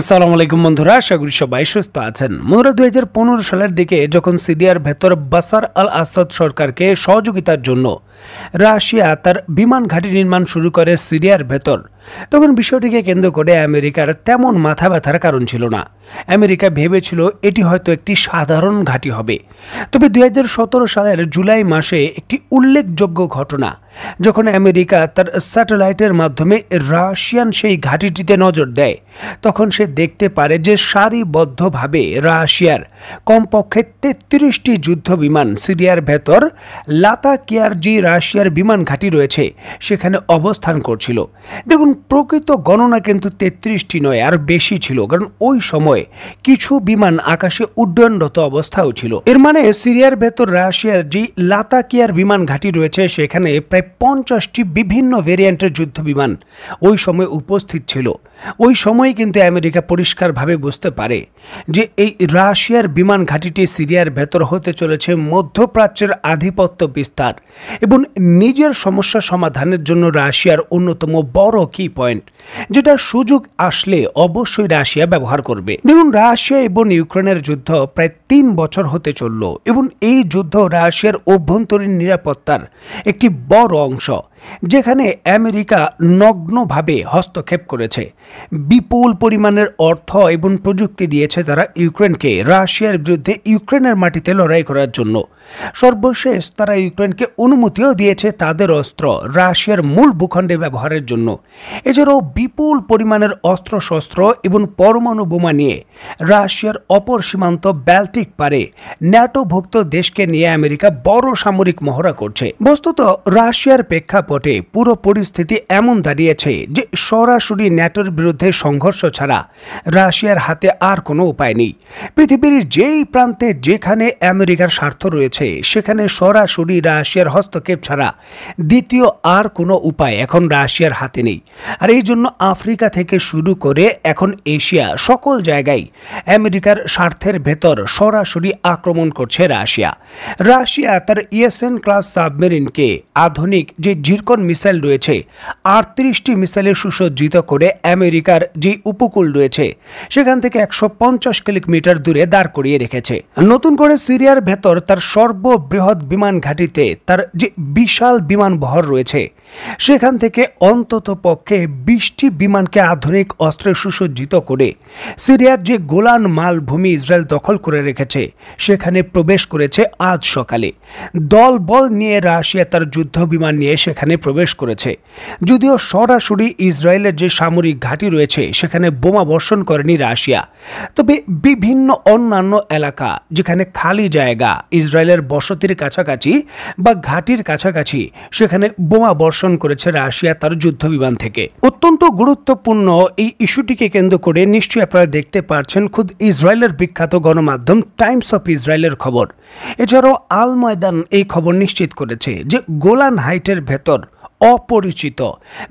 আসসালামু আলাইকুম বন্ধুরা আশা করি সবাই সুস্থ আছেন বন্ধুরা দু সালের দিকে যখন সিরিয়ার ভেতর বাসার আল আসাদ সরকারকে সহযোগিতার জন্য রাশিয়া তার বিমান ঘাঁটি নির্মাণ শুরু করে সিরিয়ার ভেতর তখন বিষয়টিকে কেন্দ্র করে আমেরিকার তেমন মাথা ব্যথার কারণ ছিল না আমেরিকা ভেবেছিল এটি হয়তো একটি সাধারণ ঘাঁটি হবে তবে দু সালের জুলাই মাসে একটি উল্লেখযোগ্য ঘটনা যখন আমেরিকা তার স্যাটেলাইটের মাধ্যমে রাশিয়ান সেই ঘাঁটিটিতে নজর দেয় তখন সে দেখতে পারে যে সারিবদ্ধভাবে রাশিয়ার কমপক্ষে তেত্রিশটি যুদ্ধ বিমান সিরিয়ার ভেতর লাতাকিয়ার যে রাশিয়ার বিমান ঘাঁটি রয়েছে সেখানে অবস্থান করছিল দেখুন প্রকৃত গণনা কিন্তু তেত্রিশটি নয় আর বেশি ছিল কারণ ওই সময়ে কিছু বিমান আকাশে উড্ডয়নরত অবস্থাও ছিল এর মানে সিরিয়ার ভেতর রাশিয়ার যে লাতাকিয়ার বিমান ঘাঁটি রয়েছে সেখানে প্রায় পঞ্চাশটি বিভিন্ন ভেরিয়েন্টের যুদ্ধ বিমান ওই সময় উপস্থিত ছিল ওই সময় কিন্তু আমেরিকা পরিষ্কারভাবে বুঝতে পারে যে এই রাশিয়ার বিমান ঘাঁটিটি সিরিয়ার ভেতর হতে চলেছে মধ্যপ্রাচ্যের আধিপত্য বিস্তার এবং নিজের সমস্যা সমাধানের জন্য রাশিয়ার অন্যতম বড় কি পয়েন্ট যেটা সুযোগ আসলে অবশ্যই রাশিয়া ব্যবহার করবে দেখুন রাশিয়া এবং ইউক্রেনের যুদ্ধ প্রায় তিন বছর হতে চলল এবং এই যুদ্ধ রাশিয়ার অভ্যন্তরীণ নিরাপত্তার একটি বড় অংশ যেখানে আমেরিকা নগ্নভাবে হস্তক্ষেপ করেছে বিপুল পরিমাণের অর্থ এবং প্রযুক্তি দিয়েছে তারা ইউক্রেনকে রাশিয়ার বিরুদ্ধে ইউক্রেনের মাটিতে লড়াই করার জন্য সর্বশেষ তারা ইউক্রেনকে অনুমতিও দিয়েছে তাদের অস্ত্র রাশিয়ার মূল ভূখণ্ডে ব্যবহারের জন্য এছাড়াও বিপুল পরিমাণের অস্ত্রশস্ত্র এবং পরমাণু বোমা নিয়ে রাশিয়ার অপর সীমান্ত ব্যাল্টিক পারে ন্যাটোভুক্ত দেশকে নিয়ে আমেরিকা বড় সামরিক মহড়া করছে বস্তুত রাশিয়ার প্রেক্ষাপট সংকটে পুরো পরিস্থিতি এমন দাঁড়িয়েছে যে সরাসরি ন্যাটোর বিরুদ্ধে সংঘর্ষ ছাড়া রাশিয়ার হাতে আর কোনো উপায় নেই পৃথিবীর যেই প্রান্তে যেখানে আমেরিকার স্বার্থ রয়েছে সেখানে সরাসরি রাশিয়ার হস্তক্ষেপ ছাড়া দ্বিতীয় আর কোনো উপায় এখন রাশিয়ার হাতে নেই আর এই জন্য আফ্রিকা থেকে শুরু করে এখন এশিয়া সকল জায়গায় আমেরিকার স্বার্থের ভেতর সরাসরি আক্রমণ করছে রাশিয়া রাশিয়া তার ইয়েসেন ক্লাস সাবমেরিনকে আধুনিক যে জি জিরকন মিসাইল রয়েছে আটত্রিশটি মিসাইলে সুসজ্জিত করে আমেরিকার যে উপকূল রয়েছে সেখান থেকে একশো পঞ্চাশ কিলোমিটার দূরে দাঁড় করিয়ে রেখেছে নতুন করে সিরিয়ার ভেতর তার সর্ববৃহৎ বিমান ঘাঁটিতে তার যে বিশাল বিমান বহর রয়েছে সেখান থেকে অন্তত পক্ষে বিশটি বিমানকে আধুনিক অস্ত্রে সুসজ্জিত করে সিরিয়ার যে গোলান মালভূমি ইসরায়েল দখল করে রেখেছে সেখানে প্রবেশ করেছে আজ সকালে দল বল নিয়ে রাশিয়া তার যুদ্ধ বিমান নিয়ে সেখানে সেখানে প্রবেশ করেছে যদিও সরাসরি ইসরায়েলের যে সামরিক ঘাঁটি রয়েছে সেখানে বোমা বর্ষণ করেনি রাশিয়া তবে বিভিন্ন অন্যান্য এলাকা যেখানে খালি জায়গা ইসরায়েলের বসতির কাছাকাছি বা ঘাঁটির কাছাকাছি সেখানে বোমা বর্ষণ করেছে রাশিয়া তার যুদ্ধবিমান থেকে অত্যন্ত গুরুত্বপূর্ণ এই ইস্যুটিকে কেন্দ্র করে নিশ্চয়ই আপনারা দেখতে পারছেন খুদ ইসরায়েলের বিখ্যাত গণমাধ্যম টাইমস অফ ইসরায়েলের খবর এছাড়াও আল ময়দান এই খবর নিশ্চিত করেছে যে গোলান হাইটের ভেতর অপরিচিত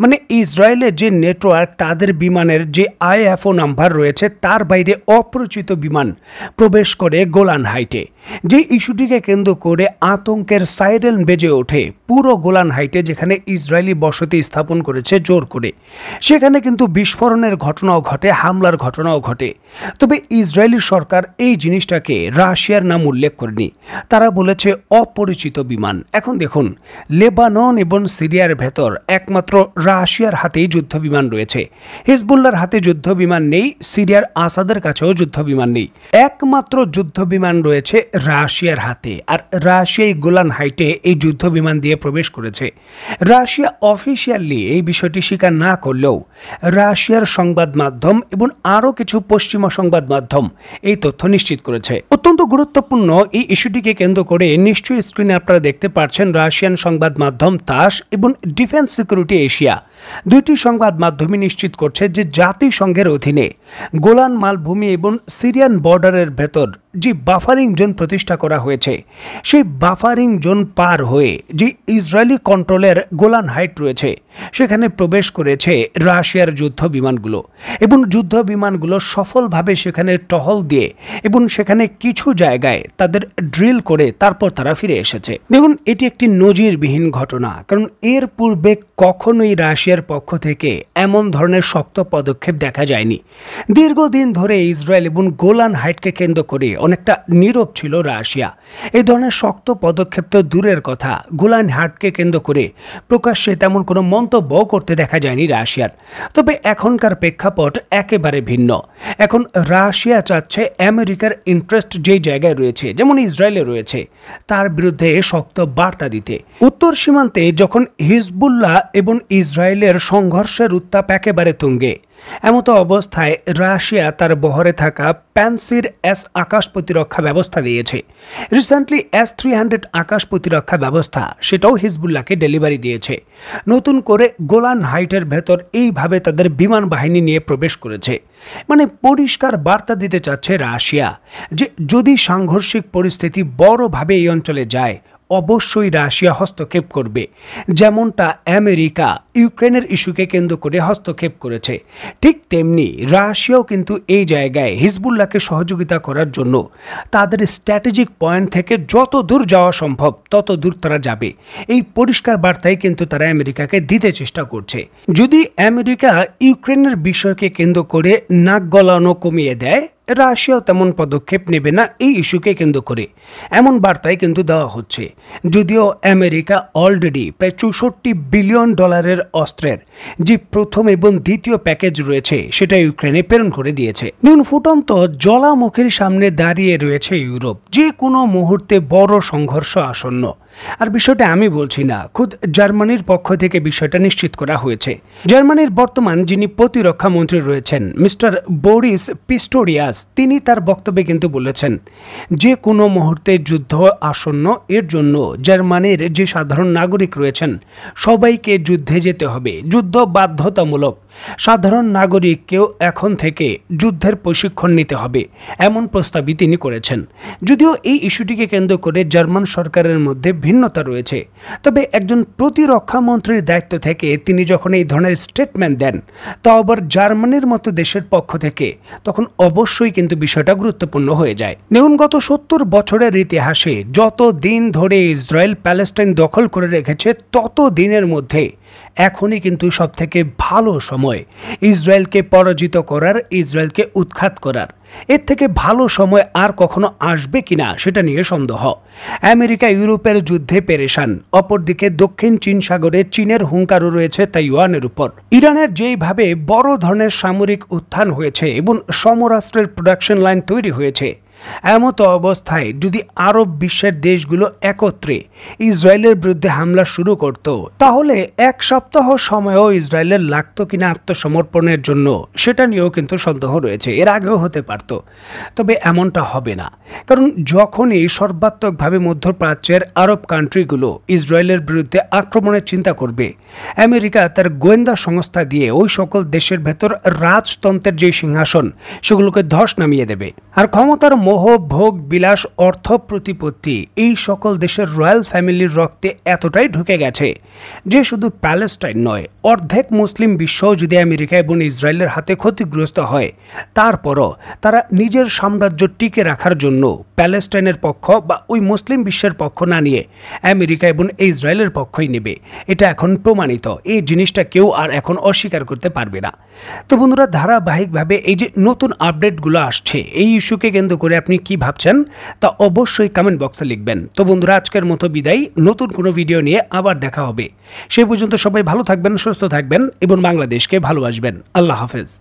মানে ইসরায়েলের যে নেটওয়ার্ক তাদের বিমানের যে আইএফও নাম্বার রয়েছে তার বাইরে অপরিচিত বিমান প্রবেশ করে গোলান হাইটে যে ইস্যুটিকে কেন্দ্র করে আতঙ্কের সাইরেন বেজে ওঠে পুরো গোলান হাইটে যেখানে ইসরায়েলি বসতি স্থাপন করেছে জোর করে সেখানে কিন্তু বিস্ফোরণের ঘটনাও ঘটে হামলার ঘটনাও ঘটে তবে ইসরায়েলি সরকার এই জিনিসটাকে রাশিয়ার নাম উল্লেখ করেনি তারা বলেছে অপরিচিত বিমান এখন দেখুন লেবানন এবং সিরিয়ার ভেতর একমাত্র রাশিয়ার হাতেই যুদ্ধবিমান রয়েছে হিজবুল্লার হাতে যুদ্ধবিমান নেই সিরিয়ার আসাদের কাছেও যুদ্ধবিমান নেই একমাত্র যুদ্ধবিমান রয়েছে রাশিয়ার হাতে আর রাশিয়াই গোলান হাইটে এই যুদ্ধবিমান দিয়ে প্রবেশ করেছে রাশিয়া অফিসিয়ালি এই বিষয়টি স্বীকার না করলেও রাশিয়ার সংবাদ মাধ্যম এবং আরও কিছু পশ্চিমা সংবাদ মাধ্যম এই তথ্য নিশ্চিত করেছে অত্যন্ত গুরুত্বপূর্ণ এই ইস্যুটিকে কেন্দ্র করে নিশ্চয়ই স্ক্রিনে আপনারা দেখতে পাচ্ছেন রাশিয়ান সংবাদ মাধ্যম তাস এবং ডিফেন্স সিকিউরিটি এশিয়া দুইটি সংবাদ মাধ্যমে নিশ্চিত করছে যে জাতিসংঘের অধীনে গোলান মালভূমি এবং সিরিয়ান বর্ডারের ভেতর যে বাফারিং জোন প্রতিষ্ঠা করা হয়েছে সেই বাফারিং জোন পার হয়ে যে ইসরায়েলি কন্ট্রোলের গোলান হাইট রয়েছে সেখানে প্রবেশ করেছে রাশিয়ার যুদ্ধ বিমানগুলো এবং যুদ্ধ বিমানগুলো সফলভাবে সেখানে টহল দিয়ে এবং সেখানে কিছু জায়গায় তাদের ড্রিল করে তারপর তারা ফিরে এসেছে দেখুন এটি একটি নজিরবিহীন ঘটনা কারণ এর পূর্বে কখনোই রাশিয়ার পক্ষ থেকে এমন ধরনের শক্ত পদক্ষেপ দেখা যায়নি দীর্ঘদিন ধরে ইসরায়েল এবং গোলান হাইটকে কেন্দ্র করে অনেকটা নীরব ছিল রাশিয়া এই ধরনের শক্ত পদক্ষেপ তো দূরের কথা গোলান হাটকে কেন্দ্র করে প্রকাশ্যে তেমন কোনো মন্তব্য করতে দেখা যায়নি রাশিয়ার তবে এখনকার প্রেক্ষাপট একেবারে ভিন্ন এখন রাশিয়া চাচ্ছে আমেরিকার ইন্টারেস্ট যেই জায়গায় রয়েছে যেমন ইসরায়েলে রয়েছে তার বিরুদ্ধে শক্ত বার্তা দিতে উত্তর সীমান্তে যখন হিজবুল্লাহ এবং ইসরায়েলের সংঘর্ষের উত্তাপ একেবারে তুঙ্গে এমতো অবস্থায় রাশিয়া তার বহরে থাকা প্যান্সির এস আকাশ প্রতিরক্ষা ব্যবস্থা দিয়েছে recently S three hundred Akash প্রতিরক্ষা ব্যবস্থা সেটাও হিজবুল্লাহকে ডেলিভারি দিয়েছে নতুন করে গোলান হাইটের ভেতর এইভাবে তাদের বিমান বাহিনী নিয়ে প্রবেশ করেছে মানে পরিষ্কার বার্তা দিতে চাচ্ছে রাশিয়া যে যদি সাংঘর্ষিক পরিস্থিতি বড়ভাবে এই অঞ্চলে যায় অবশ্যই রাশিয়া হস্তক্ষেপ করবে যেমনটা আমেরিকা ইউক্রেনের ইস্যুকে কেন্দ্র করে হস্তক্ষেপ করেছে ঠিক তেমনি রাশিয়াও কিন্তু এই জায়গায় হিজবুল্লাহকে সহযোগিতা করার জন্য তাদের স্ট্র্যাটেজিক পয়েন্ট থেকে যত দূর যাওয়া সম্ভব তত দূর তারা যাবে এই পরিষ্কার বার্তাই কিন্তু তারা আমেরিকাকে দিতে চেষ্টা করছে যদি আমেরিকা ইউক্রেনের বিষয়কে কেন্দ্র করে নাক গলানো কমিয়ে দেয় রাশিয়াও তেমন পদক্ষেপ নেবে না এই ইস্যুকে কেন্দ্র করে এমন বার্তায় কিন্তু দেওয়া হচ্ছে যদিও আমেরিকা অলরেডি প্রায় চৌষট্টি বিলিয়ন ডলারের অস্ত্রের যে প্রথম এবং দ্বিতীয় প্যাকেজ রয়েছে সেটা ইউক্রেনে প্রেরণ করে দিয়েছে দেখুন ফুটন্ত জলামুখের সামনে দাঁড়িয়ে রয়েছে ইউরোপ যে কোনো মুহূর্তে বড় সংঘর্ষ আসন্ন আর বিষয়টা আমি বলছি না খুদ জার্মানির পক্ষ থেকে বিষয়টা নিশ্চিত করা হয়েছে জার্মানির বর্তমান যিনি প্রতিরক্ষা মন্ত্রী রয়েছেন মিস্টার বোরিস পিস্টোরিয়াস তিনি তার বক্তব্যে কিন্তু বলেছেন যে কোনো মুহূর্তে যুদ্ধ আসন্ন এর জন্য জার্মানির যে সাধারণ নাগরিক রয়েছেন সবাইকে যুদ্ধে যেতে হবে যুদ্ধ বাধ্যতামূলক সাধারণ নাগরিককেও এখন থেকে যুদ্ধের প্রশিক্ষণ নিতে হবে এমন প্রস্তাবই তিনি করেছেন যদিও এই ইস্যুটিকে কেন্দ্র করে জার্মান সরকারের মধ্যে ভিন্নতা রয়েছে তবে একজন প্রতিরক্ষামন্ত্রীর দায়িত্ব থেকে তিনি যখন এই ধরনের স্টেটমেন্ট দেন তা আবার জার্মানির মতো দেশের পক্ষ থেকে তখন অবশ্যই কিন্তু বিষয়টা গুরুত্বপূর্ণ হয়ে যায় নেউন গত সত্তর বছরের ইতিহাসে যত দিন ধরে ইসরায়েল প্যালেস্টাইন দখল করে রেখেছে তত দিনের মধ্যে এখনই কিন্তু সবথেকে ভালো সময় ইসরায়েলকে পরাজিত করার ইসরায়েলকে উৎখাত করার এর থেকে ভালো সময় আর কখনো আসবে কিনা সেটা নিয়ে সন্দেহ আমেরিকা ইউরোপের যুদ্ধে পেরেশান অপরদিকে দক্ষিণ চীন সাগরে চীনের হুঙ্কারও রয়েছে তাইওয়ানের উপর ইরানের যেইভাবে বড় ধরনের সামরিক উত্থান হয়েছে এবং সমরাষ্ট্রের প্রোডাকশন লাইন তৈরি হয়েছে এমতো অবস্থায় যদি আরব বিশ্বের দেশগুলো একত্রে ইসরায়েলের বিরুদ্ধে হামলা শুরু করত তাহলে এক সপ্তাহ সময়ও ইসরায়েলের লাগতো কিনা আত্মসমর্পণের জন্য সেটা নিয়েও কিন্তু সন্দেহ রয়েছে এর আগেও হতে পারত তবে এমনটা হবে না কারণ যখনই সর্বাত্মকভাবে মধ্যপ্রাচ্যের আরব কান্ট্রিগুলো ইসরায়েলের বিরুদ্ধে আক্রমণের চিন্তা করবে আমেরিকা তার গোয়েন্দা সংস্থা দিয়ে ওই সকল দেশের ভেতর রাজতন্ত্রের যে সিংহাসন সেগুলোকে ধস নামিয়ে দেবে আর ক্ষমতার মোহ ভোগ বিলাস অর্থ প্রতিপত্তি এই সকল দেশের রয়্যাল ফ্যামিলির রক্তে এতটাই ঢুকে গেছে যে শুধু প্যালেস্টাইন নয় অর্ধেক মুসলিম বিশ্ব যদি আমেরিকা এবং ইসরায়েলের হাতে ক্ষতিগ্রস্ত হয় তারপরও তারা নিজের সাম্রাজ্য টিকে রাখার জন্য প্যালেস্টাইনের পক্ষ বা ওই মুসলিম বিশ্বের পক্ষ না নিয়ে আমেরিকা এবং ইসরায়েলের পক্ষই নেবে এটা এখন প্রমাণিত এই জিনিসটা কেউ আর এখন অস্বীকার করতে পারবে না তো বন্ধুরা ধারাবাহিকভাবে এই যে নতুন আপডেটগুলো আসছে এই ইস্যুকে কেন্দ্র করে ব্যাপারে আপনি কি ভাবছেন তা অবশ্যই কমেন্ট বক্সে লিখবেন তো বন্ধুরা আজকের মতো বিদায় নতুন কোনো ভিডিও নিয়ে আবার দেখা হবে সেই পর্যন্ত সবাই ভালো থাকবেন সুস্থ থাকবেন এবং বাংলাদেশকে ভালোবাসবেন আল্লাহ হাফেজ